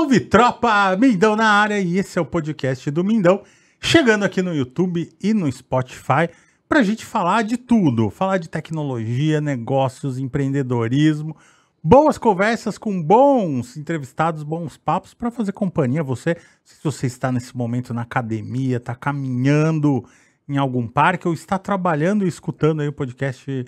Salve tropa, Mindão na área e esse é o podcast do Mindão, chegando aqui no YouTube e no Spotify para a gente falar de tudo, falar de tecnologia, negócios, empreendedorismo, boas conversas com bons entrevistados, bons papos para fazer companhia a você, se você está nesse momento na academia, está caminhando em algum parque ou está trabalhando e escutando aí o podcast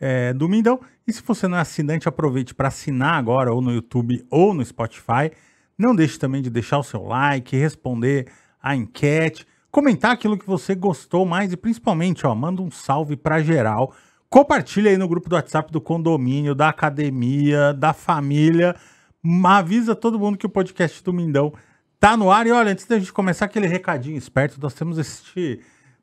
é, do Mindão. E se você não é assinante, aproveite para assinar agora ou no YouTube ou no Spotify não deixe também de deixar o seu like, responder a enquete, comentar aquilo que você gostou mais e principalmente, ó, manda um salve para geral. Compartilha aí no grupo do WhatsApp do condomínio, da academia, da família. Avisa todo mundo que o podcast do Mindão tá no ar. E olha, antes da gente começar aquele recadinho esperto, nós temos este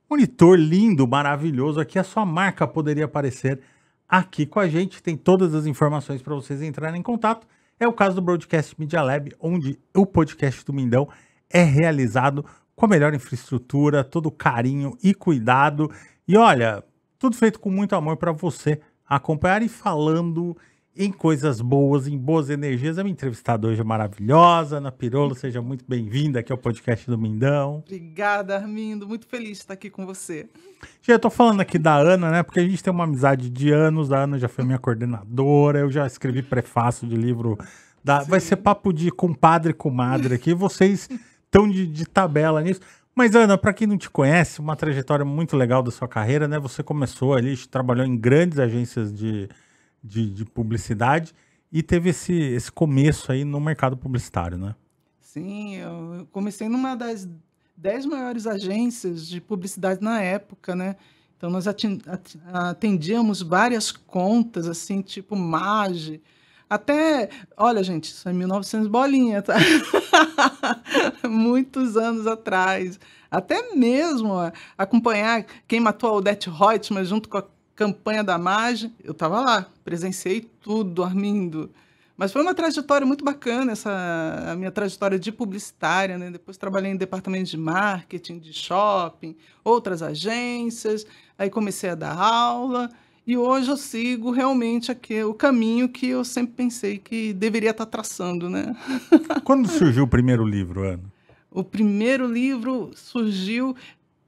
monitor lindo, maravilhoso aqui. A sua marca poderia aparecer aqui com a gente. Tem todas as informações para vocês entrarem em contato. É o caso do Broadcast Media Lab, onde o podcast do Mindão é realizado com a melhor infraestrutura, todo carinho e cuidado. E olha, tudo feito com muito amor para você acompanhar e falando em coisas boas, em boas energias. A minha entrevistada hoje é maravilhosa, Ana Pirolo. Seja muito bem-vinda aqui ao podcast do Mindão. Obrigada, Armindo. Muito feliz de estar aqui com você. Já estou falando aqui da Ana, né? Porque a gente tem uma amizade de anos. A Ana já foi minha coordenadora. Eu já escrevi prefácio de livro. Da... Vai ser papo de compadre e comadre aqui. Vocês estão de, de tabela nisso. Mas, Ana, para quem não te conhece, uma trajetória muito legal da sua carreira, né? Você começou ali, trabalhou em grandes agências de de, de publicidade e teve esse, esse começo aí no mercado publicitário, né? Sim, eu comecei numa das dez maiores agências de publicidade na época, né? Então nós atendíamos várias contas, assim, tipo Mage. Até, olha, gente, isso é 1900 bolinha, tá? Muitos anos atrás. Até mesmo acompanhar quem matou a Odette Reutemann junto com a campanha da Margem, eu estava lá, presenciei tudo, dormindo. Mas foi uma trajetória muito bacana, essa a minha trajetória de publicitária, né? Depois trabalhei em departamento de marketing, de shopping, outras agências, aí comecei a dar aula e hoje eu sigo realmente aqui, o caminho que eu sempre pensei que deveria estar tá traçando, né? Quando surgiu o primeiro livro, Ana? O primeiro livro surgiu...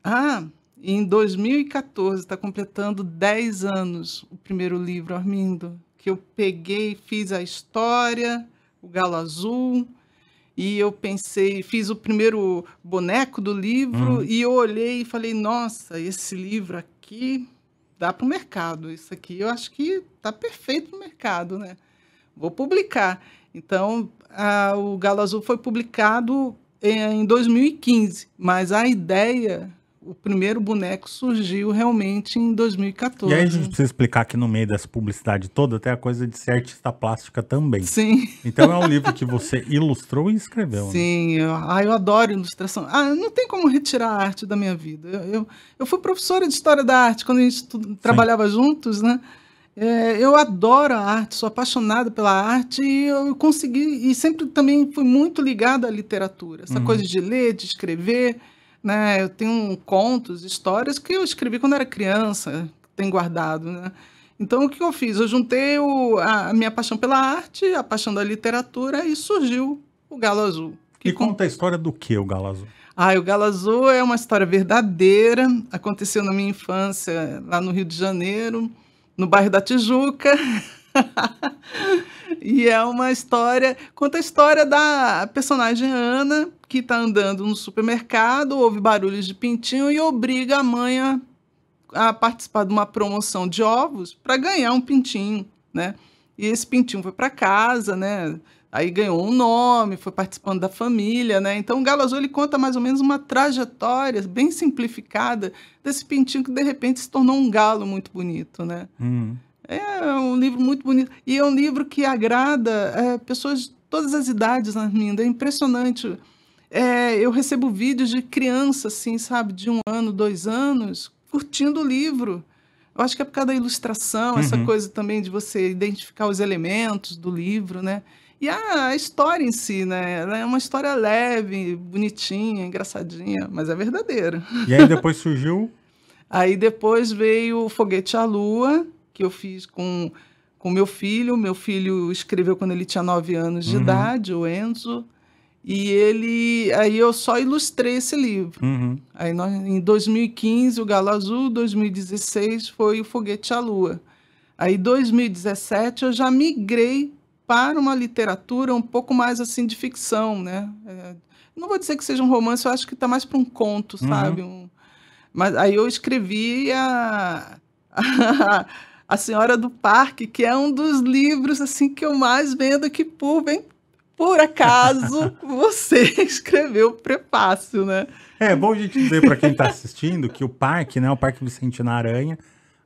Ah, e em 2014, está completando 10 anos o primeiro livro, Armindo, que eu peguei, fiz a história, o Galo Azul, e eu pensei, fiz o primeiro boneco do livro, hum. e eu olhei e falei, nossa, esse livro aqui dá para o mercado, isso aqui eu acho que está perfeito para o mercado, né? Vou publicar. Então, a, o Galo Azul foi publicado eh, em 2015, mas a ideia o primeiro boneco surgiu realmente em 2014. E aí a gente precisa explicar que no meio dessa publicidade toda tem a coisa de ser artista plástica também. Sim. Então é um livro que você ilustrou e escreveu. Né? Sim, né? eu, ah, eu adoro ilustração. Ah, não tem como retirar a arte da minha vida. Eu, eu, eu fui professora de História da Arte quando a gente trabalhava juntos, né? É, eu adoro a arte, sou apaixonada pela arte e eu consegui, e sempre também fui muito ligada à literatura. Essa uhum. coisa de ler, de escrever. Né? Eu tenho contos, histórias que eu escrevi quando era criança, tem guardado, né? Então, o que eu fiz? Eu juntei o, a minha paixão pela arte, a paixão da literatura e surgiu o Galo Azul. Que e conta a história do que o Galo Azul? Ah, o Galo Azul é uma história verdadeira. Aconteceu na minha infância, lá no Rio de Janeiro, no bairro da Tijuca. E é uma história. Conta a história da personagem Ana, que está andando no supermercado, ouve barulhos de pintinho e obriga a mãe a, a participar de uma promoção de ovos para ganhar um pintinho, né? E esse pintinho foi para casa, né? Aí ganhou um nome, foi participando da família, né? Então o Galo Azul ele conta mais ou menos uma trajetória bem simplificada desse pintinho que de repente se tornou um galo muito bonito, né? Hum. É, é um livro muito bonito. E é um livro que agrada é, pessoas de todas as idades, Arminda. É impressionante. É, eu recebo vídeos de criança, assim, sabe, de um ano, dois anos, curtindo o livro. Eu acho que é por causa da ilustração, uhum. essa coisa também de você identificar os elementos do livro, né? E a, a história em si, né? Ela é uma história leve, bonitinha, engraçadinha, mas é verdadeira. E aí depois surgiu? aí depois veio o Foguete à Lua, que eu fiz com com meu filho. Meu filho escreveu quando ele tinha nove anos de uhum. idade, o Enzo. E ele. Aí eu só ilustrei esse livro. Uhum. Aí nós, em 2015, o Galo Azul, 2016 foi o Foguete à Lua. Aí 2017 eu já migrei para uma literatura um pouco mais assim de ficção, né? É, não vou dizer que seja um romance, eu acho que está mais para um conto, uhum. sabe? Um, mas aí eu escrevi a A Senhora do Parque, que é um dos livros assim que eu mais vendo que por bem por acaso você escreveu o prefácio, né? É, é bom a gente dizer para quem está assistindo que o parque, né, o Parque Vicentino Aranha,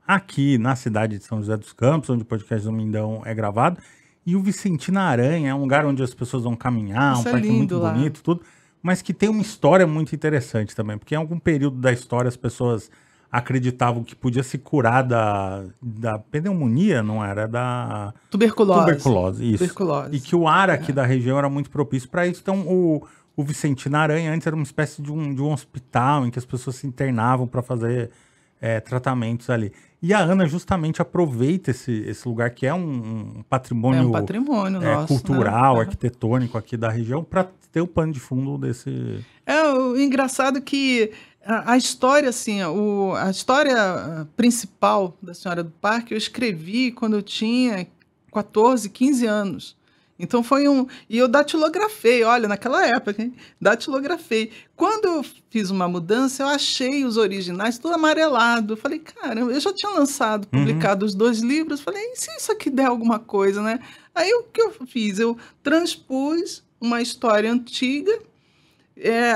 aqui na cidade de São José dos Campos, onde o podcast do Mindão é gravado, e o na Aranha é um lugar onde as pessoas vão caminhar, Isso um é parque muito lá. bonito, tudo, mas que tem uma história muito interessante também, porque em algum período da história as pessoas acreditavam que podia se curar da, da pneumonia, não era? Da tuberculose. Tuberculose, isso. Tuberculose. E que o ar aqui é. da região era muito propício para isso. Então, o, o Vicentino Aranha antes era uma espécie de um, de um hospital em que as pessoas se internavam para fazer é, tratamentos ali. E a Ana justamente aproveita esse, esse lugar que é um, um patrimônio, é um patrimônio é, nosso, né? cultural, né? arquitetônico aqui da região para ter o pano de fundo desse. É o engraçado que a, história, assim, o, a história ah, principal da Senhora do Parque eu escrevi quando eu tinha 14, 15 anos. Então foi um. E eu datilografei, olha, naquela época, hein? Datilografei. Quando eu fiz uma mudança, eu achei os originais tudo amarelado. Eu falei, cara eu já tinha lançado, uhum. publicado uhum. os dois livros. Falei, e se isso aqui der alguma coisa, né? Aí o que eu fiz? Eu transpus uma história antiga é,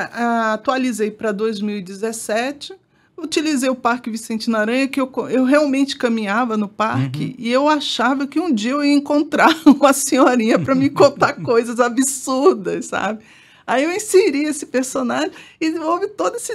atualizei para 2017. Utilizei o Parque Vicente Aranha, que eu, eu realmente caminhava no parque uhum. e eu achava que um dia eu ia encontrar uma senhorinha para me contar coisas absurdas, sabe? Aí eu inseri esse personagem e houve todo esse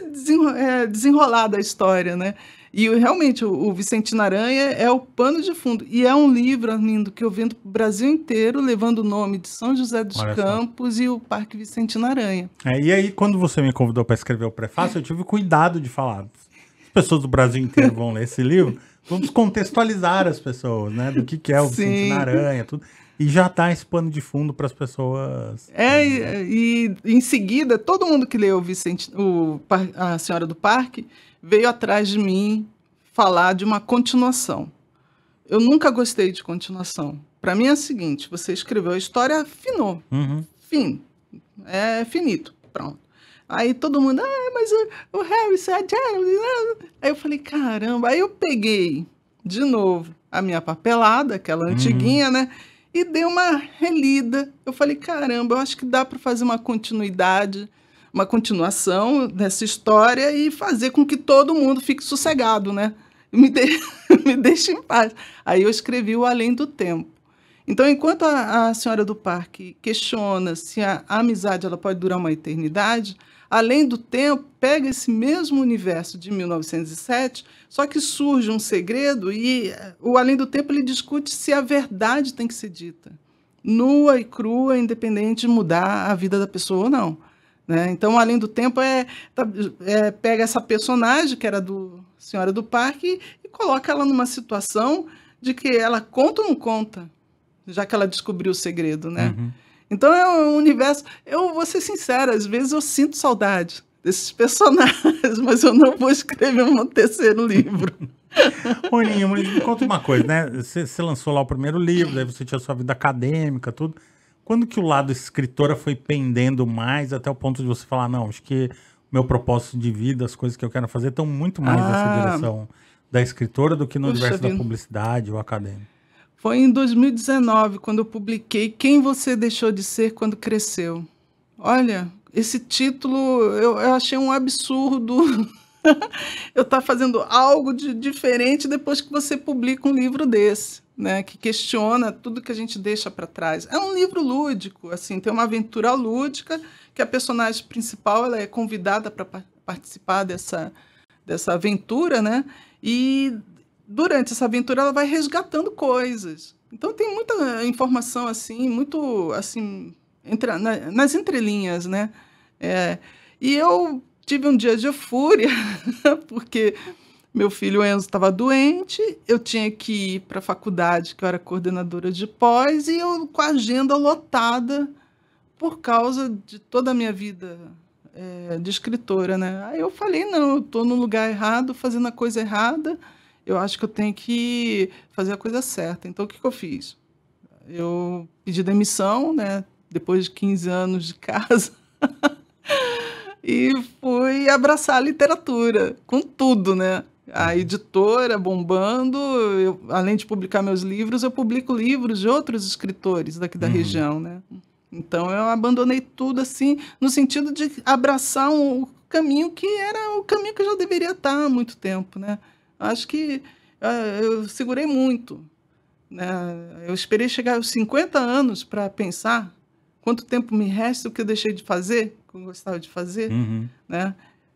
é, desenrolar da história, né? E realmente, o, o Vicentino Aranha é o pano de fundo. E é um livro, Armindo, que eu vendo para o Brasil inteiro, levando o nome de São José dos Olha Campos só. e o Parque Vicente Aranha. É, e aí, quando você me convidou para escrever o prefácio, eu tive cuidado de falar. As pessoas do Brasil inteiro vão ler esse livro. Vamos contextualizar as pessoas, né? Do que, que é o Sim. Vicentino Aranha, tudo. E já tá esse pano de fundo para as pessoas. É, e, e, em seguida, todo mundo que leu Vicente, o, A Senhora do Parque veio atrás de mim falar de uma continuação. Eu nunca gostei de continuação. Para mim é o seguinte: você escreveu a história, finou. Uhum. Fim. É finito. Pronto. Aí todo mundo, ah, mas o, o é a Gerald. Né? Aí eu falei, caramba. Aí eu peguei de novo a minha papelada, aquela uhum. antiguinha, uhum. né? e dei uma relida. Eu falei, caramba, eu acho que dá para fazer uma continuidade, uma continuação dessa história e fazer com que todo mundo fique sossegado, né? Me, de... me deixe em paz. Aí eu escrevi o Além do Tempo. Então, enquanto a, a senhora do parque questiona se a, a amizade ela pode durar uma eternidade, Além do Tempo pega esse mesmo universo de 1907, só que surge um segredo e eh, o Além do Tempo ele discute se a verdade tem que ser dita, nua e crua, independente de mudar a vida da pessoa ou não. Né? Então, Além do Tempo é, tá, é, pega essa personagem que era do Senhora do Parque e coloca ela numa situação de que ela conta ou não conta, já que ela descobriu o segredo, né? Uhum. Então é um universo. Eu vou ser sincera, às vezes eu sinto saudade desses personagens, mas eu não vou escrever um terceiro livro. Olhinho, mas me conta uma coisa, né? Você, lançou lá o primeiro livro, daí você tinha sua vida acadêmica, tudo. Quando que o lado escritora foi pendendo mais até o ponto de você falar, não, acho que meu propósito de vida, as coisas que eu quero fazer estão muito mais ah, nessa direção da escritora do que no universo da publicidade ou acadêmico. Foi em 2019 quando eu publiquei Quem Você Deixou de Ser Quando Cresceu. Olha, esse título eu, eu achei um absurdo. eu estar tá fazendo algo de diferente depois que você publica um livro desse, né? Que questiona tudo que a gente deixa para trás. É um livro lúdico, assim, tem uma aventura lúdica que a personagem principal ela é convidada para participar dessa, dessa aventura, né? E durante essa aventura ela vai resgatando coisas. Então tem muita informação assim, muito assim entre, na, nas entrelinhas, né? É, e eu tive um dia de fúria porque meu filho Enzo estava doente, eu tinha que ir para a faculdade, que eu era coordenadora de pós, e eu com a agenda lotada por causa de toda a minha vida é, de escritora, né? Aí eu falei, não, eu estou no lugar errado, fazendo a coisa errada, eu acho que eu tenho que fazer a coisa certa. Então, o que, que eu fiz? Eu pedi demissão, né? Depois de 15 anos de casa. e fui abraçar a literatura, com tudo, né? A uhum. editora bombando, eu, além de publicar meus livros, eu publico livros de outros escritores daqui da uhum. região, né? Então eu abandonei tudo assim, no sentido de abraçar um caminho que era o caminho que eu já deveria estar há muito tempo, né? Acho que uh, eu segurei muito. Né? Eu esperei chegar aos 50 anos para pensar quanto tempo me resta, o que eu deixei de fazer, o que eu gostava de fazer. Uhum. Né?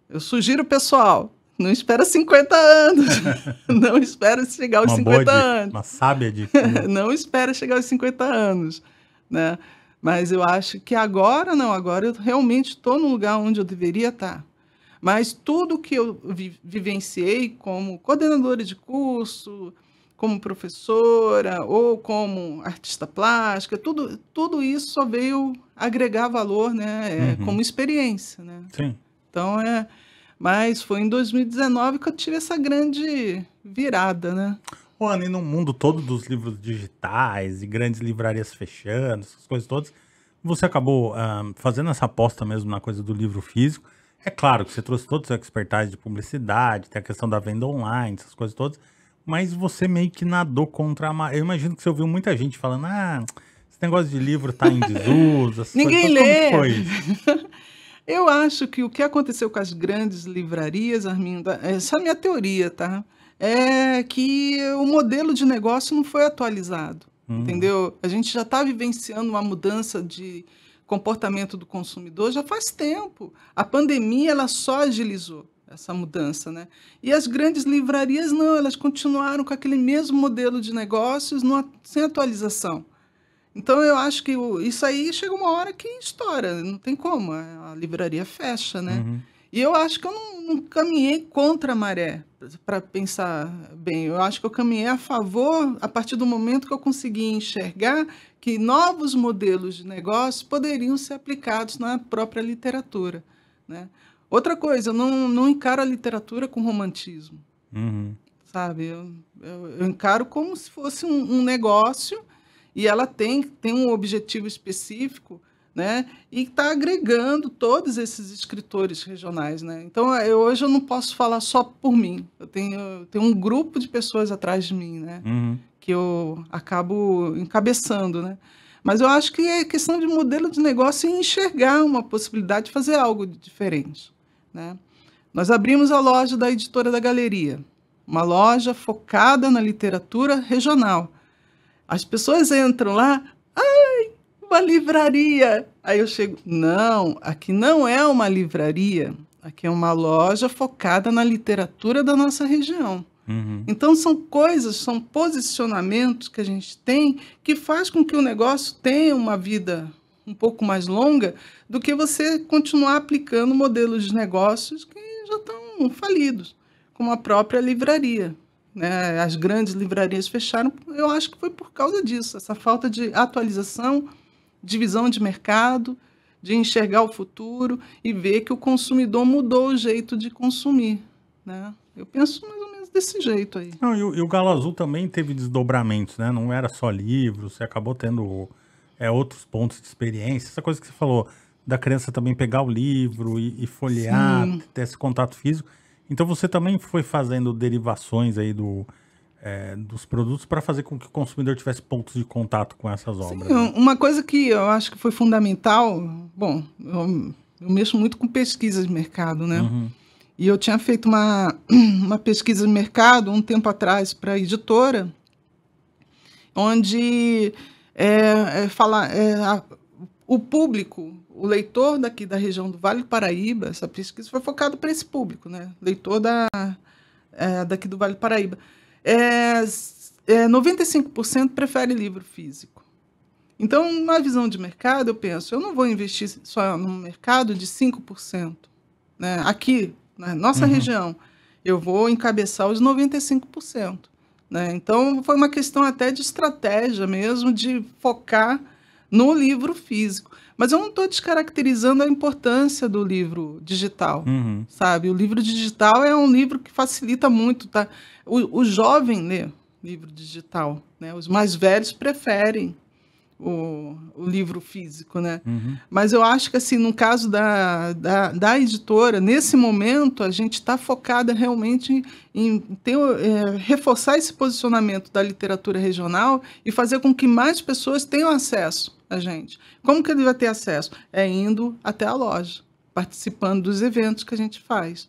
Eu sugiro, pessoal, não espera 50 anos. não espera chegar aos uma 50 anos. uma sábia de. Né? não espera chegar aos 50 anos. Né? Mas eu acho que agora não, agora eu realmente estou no lugar onde eu deveria estar. Tá. Mas tudo que eu vi vivenciei como coordenadora de curso, como professora ou como artista plástica, tudo, tudo isso só veio agregar valor, né? É, uhum. Como experiência, né? Sim. Então é, mas foi em 2019 que eu tive essa grande virada, né? Juan, e no mundo todo dos livros digitais e grandes livrarias fechando, essas coisas todas, você acabou ah, fazendo essa aposta mesmo na coisa do livro físico. É claro que você trouxe todos os expertise de publicidade, tem a questão da venda online, essas coisas todas, mas você meio que nadou contra a maré. Eu imagino que você ouviu muita gente falando, ah, esse negócio de livro tá em desuso. Ninguém então, coisas. lê. Eu acho que o que aconteceu com as grandes livrarias, Armin, essa é a minha teoria, tá? É que o modelo de negócio não foi atualizado, hum. entendeu? A gente já está vivenciando uma mudança de comportamento do consumidor já faz tempo. A pandemia ela só agilizou essa mudança, né? E as grandes livrarias não, elas continuaram com aquele mesmo modelo de negócios numa, sem atualização. Então eu acho que isso aí chega uma hora que estoura, não tem como, a livraria fecha, né? Uhum. E eu acho que eu não caminhei contra a maré, para pensar bem. Eu acho que eu caminhei a favor a partir do momento que eu consegui enxergar que novos modelos de negócio poderiam ser aplicados na própria literatura. Né? Outra coisa, eu não, não encaro a literatura com romantismo. Uhum. Sabe? Eu, eu, eu, encaro como se fosse um, um negócio e ela tem, tem um objetivo específico né? E está agregando todos esses escritores regionais, né? Então, eu, hoje eu não posso falar só por mim. Eu tenho, eu tenho um grupo de pessoas atrás de mim, né? Uhum. Que eu acabo encabeçando, né? Mas eu acho que é questão de modelo de negócio e enxergar uma possibilidade de fazer algo diferente, né? Nós abrimos a loja da Editora da Galeria, uma loja focada na literatura regional. As pessoas entram lá, ah, uma livraria. Aí eu chego, não, aqui não é uma livraria, aqui é uma loja focada na literatura da nossa região. Uhum. Então são coisas, são posicionamentos que a gente tem que faz com que o negócio tenha uma vida um pouco mais longa do que você continuar aplicando modelos de negócios que já estão falidos, como a própria livraria. Né? As grandes livrarias fecharam, eu acho que foi por causa disso, essa falta de atualização de visão de mercado, de enxergar o futuro e ver que o consumidor mudou o jeito de consumir. Né? Eu penso mais ou menos desse jeito aí. Não, e, o, e o Galo Azul também teve desdobramentos, né? Não era só livros, você acabou tendo é, outros pontos de experiência. Essa coisa que você falou da criança também pegar o livro e, e folhear, Sim. ter esse contato físico. Então você também foi fazendo derivações aí do, é, dos produtos para fazer com que o consumidor tivesse pontos de contato com essas obras. Sim, né? Uma coisa que eu acho que foi fundamental, bom, eu, eu mexo muito com pesquisa de mercado, né? Uhum. E eu tinha feito uma, uma pesquisa de mercado um tempo atrás para a editora, onde é, é, fala, é, a, o público, o leitor daqui da região do Vale do Paraíba, essa pesquisa foi focada para esse público, né? leitor da, é, daqui do Vale do Paraíba é, é 95% prefere livro físico. Então, na visão de mercado, eu penso, eu não vou investir só no mercado de 5%. Né? Aqui, na nossa uhum. região, eu vou encabeçar os 95%. Né? Então, foi uma questão até de estratégia mesmo, de focar no livro físico. Mas eu não estou descaracterizando a importância do livro digital, uhum. sabe? O livro digital é um livro que facilita muito, tá? O, o jovem lê livro digital, né? Os mais velhos preferem o, o livro físico, né? Uhum. Mas eu acho que, assim, no caso da, da, da editora, nesse momento, a gente está focada realmente em ter, é, reforçar esse posicionamento da literatura regional e fazer com que mais pessoas tenham acesso a gente. Como que ele vai ter acesso? É indo até a loja, participando dos eventos que a gente faz.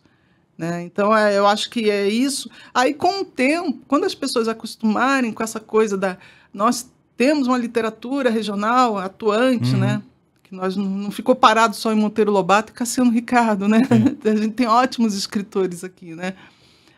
Né? Então, é, eu acho que é isso. Aí, com o tempo, quando as pessoas acostumarem com essa coisa da. Nós temos uma literatura regional atuante, uhum. né? Que nós não, não, ficou parado só em Monteiro Lobato e Cassiano Ricardo, né? Uhum. A gente tem ótimos escritores aqui, né?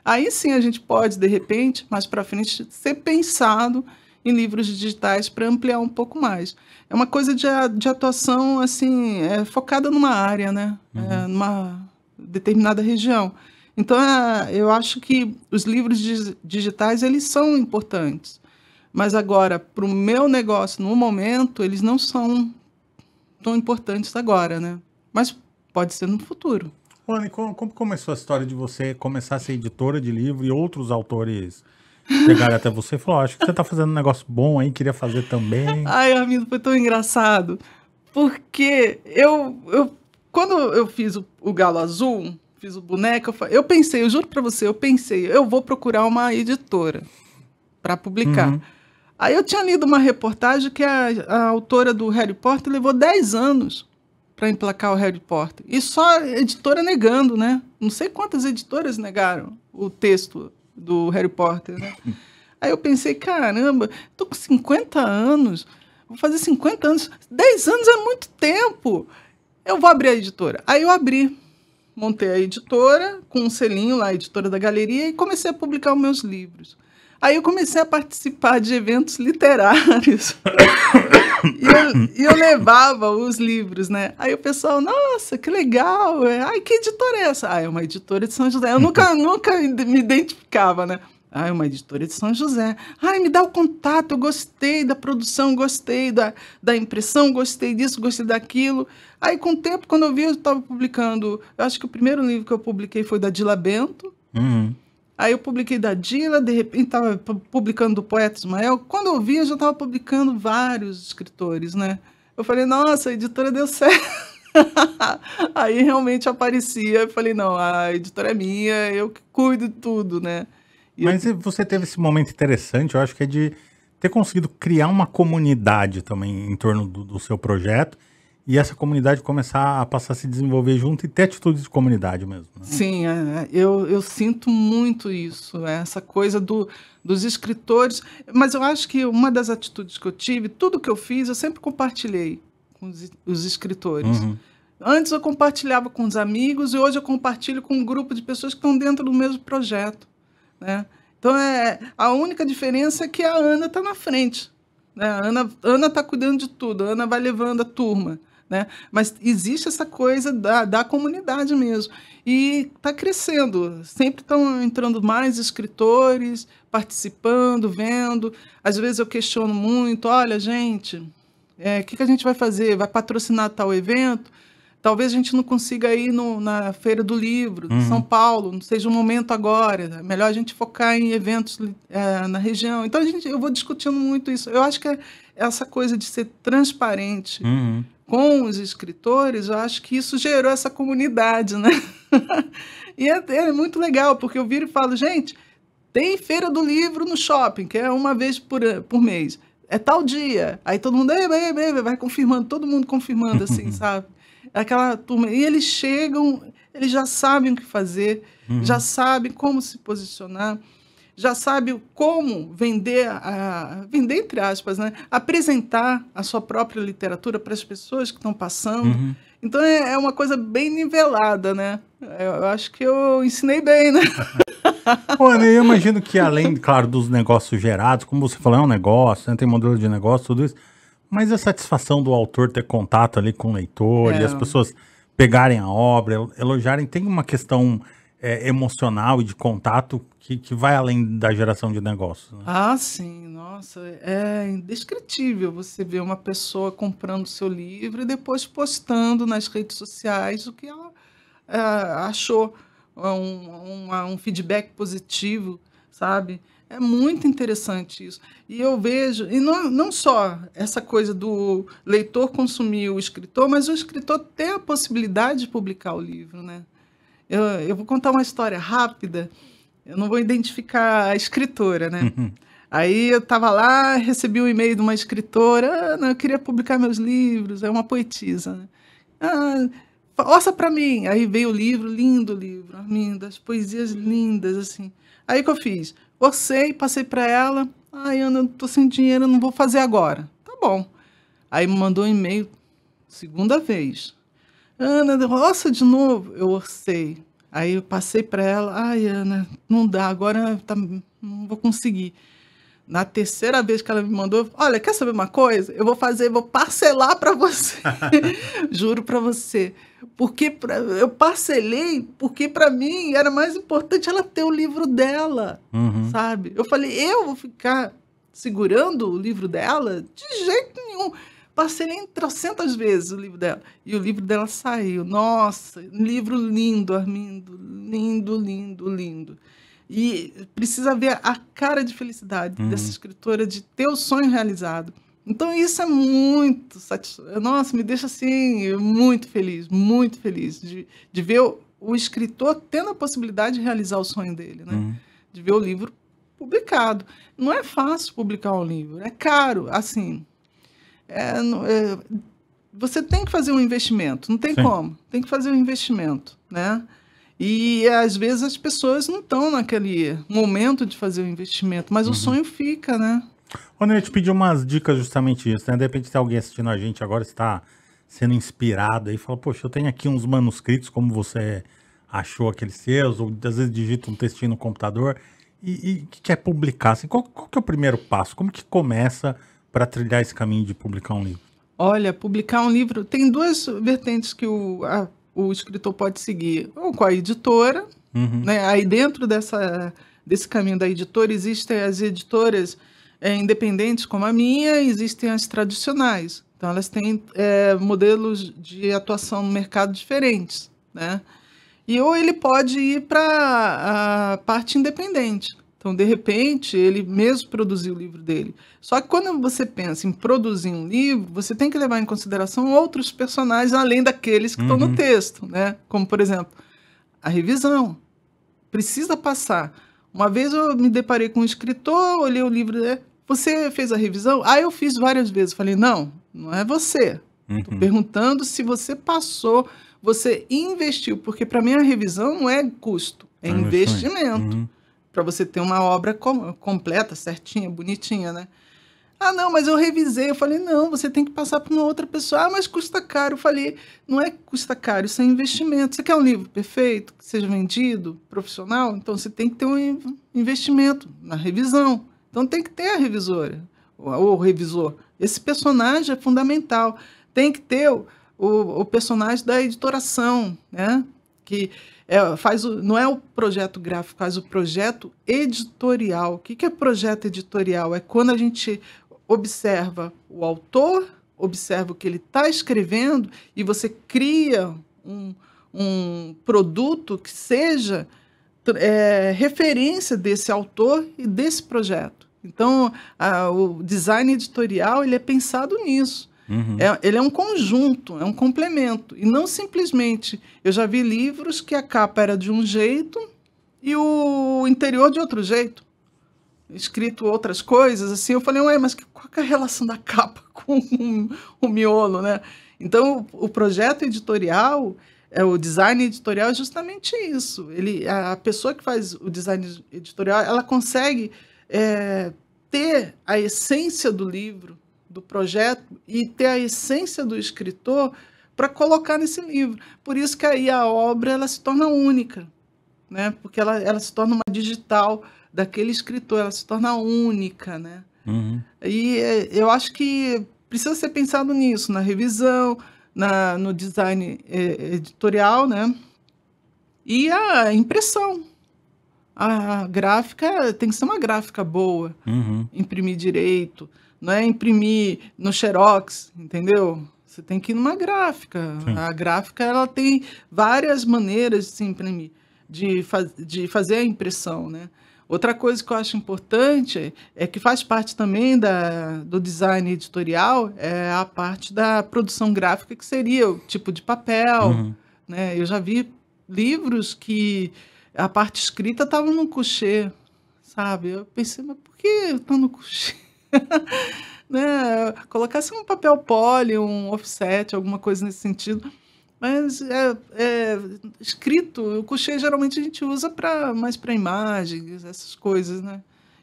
Aí sim a gente pode, de repente, mais para frente, ser pensado em livros digitais para ampliar um pouco mais. É uma coisa de, de atuação assim é, focada numa área, né? Uhum. É, numa determinada região. Então, é, eu acho que os livros digitais eles são importantes, mas agora para o meu negócio no momento eles não são tão importantes agora, né? Mas pode ser no futuro. Olá como, como começou a história de você começar a ser editora de livro e outros autores? pegaram até você e falou: acho que você tá fazendo um negócio bom aí, queria fazer também. Ai, amigo, foi tão engraçado. Porque eu, eu quando eu fiz o, o Galo Azul, fiz o boneco, eu, eu pensei, eu juro para você, eu pensei, eu vou procurar uma editora para publicar. Uhum. Aí eu tinha lido uma reportagem que a, a autora do Harry Potter levou 10 anos para emplacar o Harry Potter. E só editora negando, né? Não sei quantas editoras negaram o texto do Harry Potter, né? Aí eu pensei, caramba, tô com 50 anos, vou fazer 50 anos, 10 anos é muito tempo. Eu vou abrir a editora. Aí eu abri, montei a editora com um selinho lá, editora da galeria, e comecei a publicar os meus livros. Aí eu comecei a participar de eventos literários. e, eu, e eu, levava os livros, né? Aí o pessoal, nossa, que legal! É. Ai, que editora é essa? Ah, é uma editora de São José. Eu nunca, nunca me identificava, né? Ah, é uma editora de São José. Ai, me dá o contato, eu gostei da produção, gostei da, da impressão, gostei disso, gostei daquilo. Aí, com o tempo, quando eu vi, eu estava publicando. Eu acho que o primeiro livro que eu publiquei foi da Dila Bento. Uhum. Aí eu publiquei da Dila, de repente estava publicando do poeta Ismael. Quando eu via, eu já estava publicando vários escritores, né? Eu falei, nossa, a editora deu certo. Aí realmente aparecia, eu falei, não, a editora é minha, eu que cuido de tudo, né? E Mas eu... você teve esse momento interessante, eu acho que é de ter conseguido criar uma comunidade também em torno do, do seu projeto e essa comunidade começar a passar a se desenvolver junto e ter atitudes de comunidade mesmo. Né? Sim, é, é, eu, eu sinto muito isso, é, essa coisa do, dos escritores. Mas eu acho que uma das atitudes que eu tive, tudo que eu fiz, eu sempre compartilhei com os, os escritores. Uhum. Antes eu compartilhava com os amigos e hoje eu compartilho com um grupo de pessoas que estão dentro do mesmo projeto. Né? Então, é, a única diferença é que a Ana está na frente. Né? A Ana está cuidando de tudo, a Ana vai levando a turma né? Mas existe essa coisa da, da comunidade mesmo. E está crescendo. Sempre estão entrando mais escritores, participando, vendo. Às vezes eu questiono muito, olha, gente, é, o é, que, que a gente vai fazer? Vai patrocinar tal evento? Talvez a gente não consiga ir no, na Feira do Livro, de São uhum. Paulo, não seja o momento agora. É melhor a gente focar em eventos é, na região. Então, a gente, eu vou discutindo muito isso. Eu acho que é essa coisa de ser transparente, uhum com os escritores, eu acho que isso gerou essa comunidade, né? e é, é, muito legal, porque eu viro e falo, gente, tem feira do livro no shopping, que é uma vez por, por mês. É tal dia. Aí todo mundo, ei, ei, ei, vai confirmando, todo mundo confirmando, assim, sabe? Aquela turma. E eles chegam, eles já sabem o que fazer, uhum. já sabem como se posicionar já sabe como vender, a, vender entre aspas, né? apresentar a sua própria literatura para as pessoas que estão passando. Uhum. Então é, é, uma coisa bem nivelada, né? Eu, é, eu acho que eu ensinei bem, né? Olha, eu imagino que além, claro, dos negócios gerados, como você falou, é um negócio, né? tem modelo de negócio, tudo isso, mas a satisfação do autor ter contato ali com o leitor é. e as é. pessoas pegarem a obra, elogiarem, tem uma questão é, emocional e de contato que, que vai além da geração de negócios. Né? Ah, sim, nossa, é indescritível você ver uma pessoa comprando seu livro e depois postando nas redes sociais o que ela é, achou, é, um, um, um feedback positivo, sabe? É muito interessante isso. E eu vejo, e não, não só essa coisa do leitor consumir o escritor, mas o escritor ter a possibilidade de publicar o livro, né? Eu, eu vou contar uma história rápida, eu não vou identificar a escritora, né? Uhum. Aí eu estava lá, recebi um e-mail de uma escritora, ah, eu queria publicar meus livros, é uma poetisa. Né? Ah, para mim. Aí veio o livro, lindo livro, Arminda, as poesias lindas, assim. Aí que eu fiz? Orcei, passei para ela. Ai, Ana, tô sem dinheiro, não vou fazer agora. Tá bom. Aí me mandou um e-mail, segunda vez. Ana, nossa, de novo. Eu orcei. Aí eu passei para ela, ai, Ana, não dá, agora tá, não vou conseguir. Na terceira vez que ela me mandou, olha, quer saber uma coisa? Eu vou fazer, vou parcelar para você. Juro para você. Porque pra, eu parcelei, porque para mim era mais importante ela ter o livro dela, uhum. sabe? Eu falei, eu vou ficar segurando o livro dela? De jeito nenhum passei em trocentas vezes o livro dela. E o livro dela saiu. Nossa, livro lindo, Armindo. Lindo, lindo, lindo. E precisa ver a cara de felicidade uhum. dessa escritora de ter o sonho realizado. Então isso é muito satisfatório. Nossa, me deixa assim muito feliz, muito feliz de, de ver o, o escritor tendo a possibilidade de realizar o sonho dele, né? Uhum. De ver o livro publicado. Não é fácil publicar um livro, é caro, assim. É, é, você tem que fazer um investimento, não tem Sim. como. Tem que fazer um investimento, né? E às vezes as pessoas não estão naquele momento de fazer o investimento, mas uhum. o sonho fica, né? quando eu te pedi umas dicas justamente isso, né? De repente, se alguém assistindo a gente agora está sendo inspirado aí, fala, poxa, eu tenho aqui uns manuscritos, como você achou aqueles seus, ou às vezes digita um textinho no computador e, e quer publicar. Assim, qual, qual que é o primeiro passo? Como que começa? para trilhar esse caminho de publicar um livro? Olha, publicar um livro tem duas vertentes que o, a, o escritor pode seguir. Ou com a editora, uhum. né? Aí dentro dessa, desse caminho da editora existem as editoras é, independentes como a minha, existem as tradicionais. Então elas têm é, modelos de atuação no mercado diferentes, né? E ou ele pode ir para a parte independente. Então, de repente, ele mesmo produziu o livro dele. Só que quando você pensa em produzir um livro, você tem que levar em consideração outros personagens além daqueles que uhum. estão no uhum. texto, né? Como, por exemplo, a revisão. Precisa passar. Uma vez eu me deparei com um escritor, olhei o livro dele, né? você fez a revisão? Ah, eu fiz várias vezes. Falei, não, não é você. Estou uhum. perguntando se você passou, você investiu, porque para mim a revisão não é custo, é, é investimento. Uhum para você ter uma obra com, completa, certinha, bonitinha, né? Ah, não, mas eu revisei. Eu falei, não, você tem que passar para uma outra pessoa. Ah, mas custa caro. Eu falei, não é que custa caro, isso é investimento. Você quer um livro perfeito, que seja vendido, profissional? Então você tem que ter um investimento na revisão. Então tem que ter a revisora, ou o revisor. Esse personagem é fundamental. Tem que ter o, o, o personagem da editoração, né? Que é, faz o, não é o projeto gráfico, faz o projeto editorial. O que, que é projeto editorial? É quando a gente observa o autor, observa o que ele está escrevendo e você cria um, um produto que seja é, referência desse autor e desse projeto. Então, a, o design editorial ele é pensado nisso. Uhum. É, ele é um conjunto, é um complemento. E não simplesmente. Eu já vi livros que a capa era de um jeito e o interior de outro jeito. Escrito outras coisas, assim, eu falei, ué, mas qual é a relação da capa com o miolo, né? Então, o projeto editorial, é, o design editorial é justamente isso. Ele, a pessoa que faz o design editorial, ela consegue é, ter a essência do livro, do projeto e ter a essência do escritor para colocar nesse livro. Por isso que aí a obra ela se torna única, né? Porque ela, ela se torna uma digital daquele escritor, ela se torna única, né? Uhum. E é, eu acho que precisa ser pensado nisso, na revisão, na, no design é, editorial, né? E a impressão, a gráfica tem que ser uma gráfica boa, uhum. imprimir direito, não é imprimir no xerox, entendeu? Você tem que ir numa gráfica. Sim. A gráfica ela tem várias maneiras de se imprimir, de, faz, de fazer a impressão, né? Outra coisa que eu acho importante é que faz parte também da, do design editorial é a parte da produção gráfica que seria o tipo de papel, uhum. né? Eu já vi livros que a parte escrita estava no cochê, sabe? Eu pensei, mas por que está no cochê? né? Colocasse um papel poli, um offset, alguma coisa nesse sentido. Mas é, é escrito, o cochê geralmente a gente usa pra, mais para imagens, essas coisas, né?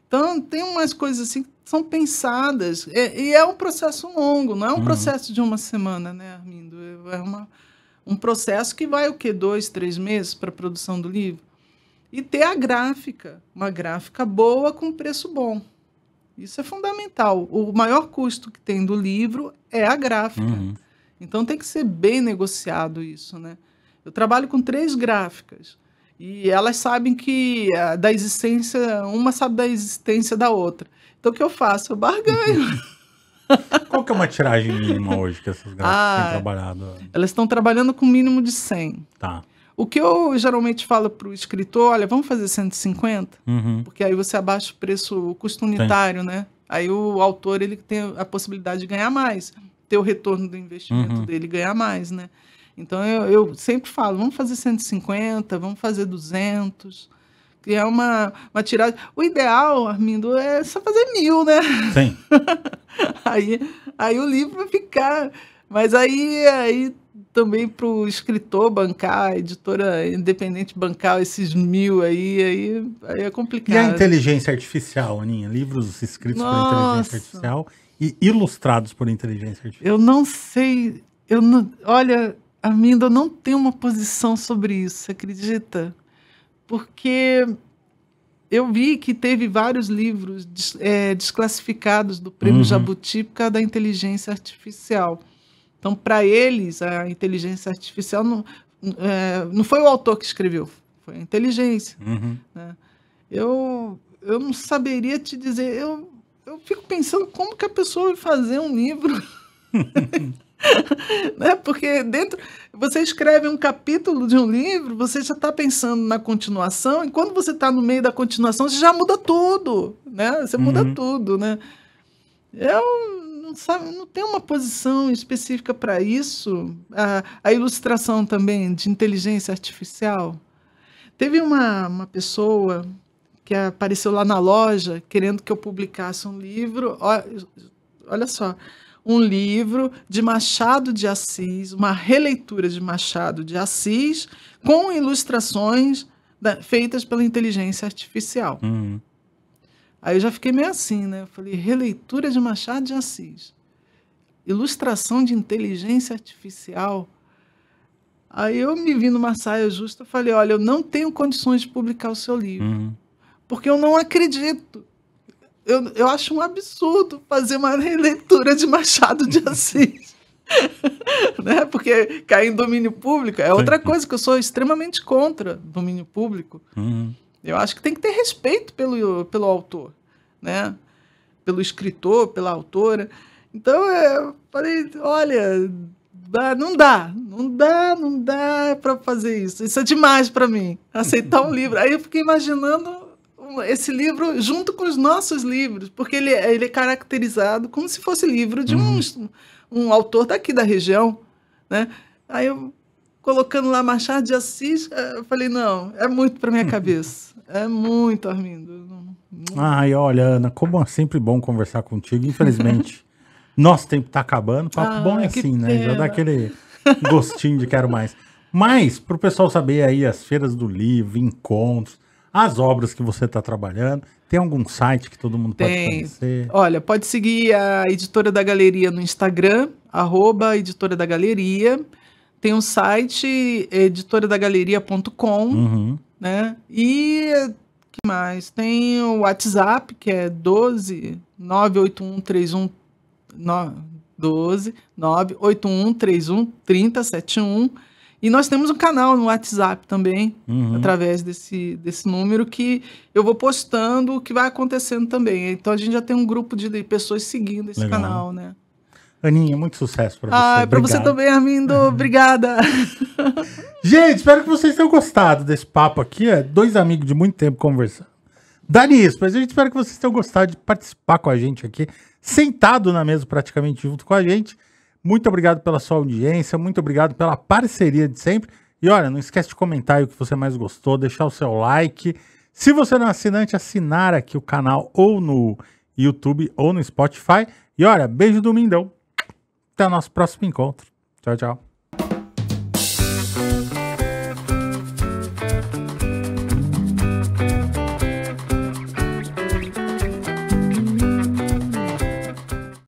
Então, tem umas coisas assim que são pensadas. É, e é um processo longo, não é um uhum. processo de uma semana, né, Armindo? É uma, um processo que vai o quê? Dois, três meses para a produção do livro? E ter a gráfica, uma gráfica boa com preço bom. Isso é fundamental. O maior custo que tem do livro é a gráfica. Uhum. Então tem que ser bem negociado isso, né? Eu trabalho com três gráficas e elas sabem que eh, da existência uma sabe da existência da outra. Então o que eu faço? Eu barganho. Qual que é uma tiragem mínima hoje que essas gráficas ah, têm trabalhado? Elas estão trabalhando com mínimo de 100. Tá. O que eu geralmente falo para o escritor, olha, vamos fazer 150, uhum. porque aí você abaixa o preço, o custo unitário, Sim. né? Aí o autor ele tem a possibilidade de ganhar mais, ter o retorno do investimento uhum. dele ganhar mais, né? Então eu, eu, sempre falo, vamos fazer 150, vamos fazer 200, que é uma, uma tiragem. O ideal, Armindo, é só fazer mil, né? Sim. aí, aí o livro vai ficar mas aí, aí também para o escritor bancar, a editora independente bancar esses mil aí, aí, aí é complicado. E a inteligência artificial, Aninha? Livros escritos Nossa. por inteligência artificial e ilustrados por inteligência artificial. Eu não sei, eu não, olha, ainda não tenho uma posição sobre isso, você acredita? Porque eu vi que teve vários livros des, é, desclassificados do Prêmio uhum. Jabuti por causa da inteligência artificial. Então, para eles, a inteligência artificial não, é, não foi o autor que escreveu, foi a inteligência. Uhum. Né? Eu, eu não saberia te dizer. Eu, eu fico pensando como que a pessoa vai fazer um livro. né? Porque dentro você escreve um capítulo de um livro, você já está pensando na continuação, e quando você está no meio da continuação, você já muda tudo, né? Você uhum. muda tudo, né? Eu não, sabe, não tem uma posição específica para isso. A, a, ilustração também de inteligência artificial. Teve uma, uma pessoa que apareceu lá na loja querendo que eu publicasse um livro. Olha, olha só, um livro de Machado de Assis, uma releitura de Machado de Assis, com ilustrações da, feitas pela inteligência artificial. Uhum. Aí eu já fiquei meio assim, né? Eu falei, releitura de Machado de Assis. Ilustração de inteligência artificial. Aí eu me vi numa saia justa, falei, olha, eu não tenho condições de publicar o seu livro. Uhum. Porque eu não acredito. Eu, eu acho um absurdo fazer uma releitura de Machado de Assis. né? Porque cair em domínio público é outra Sim. coisa que eu sou extremamente contra domínio público. Uhum. Eu acho que tem que ter respeito pelo, pelo autor, né? Pelo escritor, pela autora. Então é, eu falei, olha, dá, não dá, não dá, não dá para fazer isso. Isso é demais para mim, aceitar um livro. Aí eu fiquei imaginando esse livro junto com os nossos livros, porque ele, ele é caracterizado como se fosse livro de um, uhum. um autor daqui da região, né? Aí eu colocando lá Machado de Assis, eh, eu falei, não, é muito para minha cabeça. É muito, Armindo. Ai, olha, Ana, como é sempre bom conversar contigo. Infelizmente, nosso tempo está acabando. Papo ah, bom é assim, pena. né? Já dá aquele gostinho de quero mais. Mas, para o pessoal saber aí, as feiras do livro, encontros, as obras que você está trabalhando, tem algum site que todo mundo tem. pode conhecer? Olha, pode seguir a Editora da Galeria no Instagram, arroba Editora da Galeria. Tem um site, editoradagaleria.com. Uhum né? E que mais? Tem o WhatsApp, que é 12 981 12 981 31 E nós temos um canal no WhatsApp também, uhum. através desse, desse número, que eu vou postando o que vai acontecendo também. Então a gente já tem um grupo de pessoas seguindo esse Legal. canal, né? Aninha, muito sucesso pra você. Ah, pra você também, Armindo. Uhum. Obrigada. Gente, espero que vocês tenham gostado desse papo aqui. É dois amigos de muito tempo conversando. Dani mas a gente espera que vocês tenham gostado de participar com a gente aqui, sentado na mesa praticamente junto com a gente. Muito obrigado pela sua audiência, muito obrigado pela parceria de sempre. E olha, não esquece de comentar aí o que você mais gostou, deixar o seu like. Se você não é assinante, assinar aqui o canal ou no YouTube ou no Spotify. E olha, beijo do Mindão até o nosso próximo encontro. Tchau, tchau.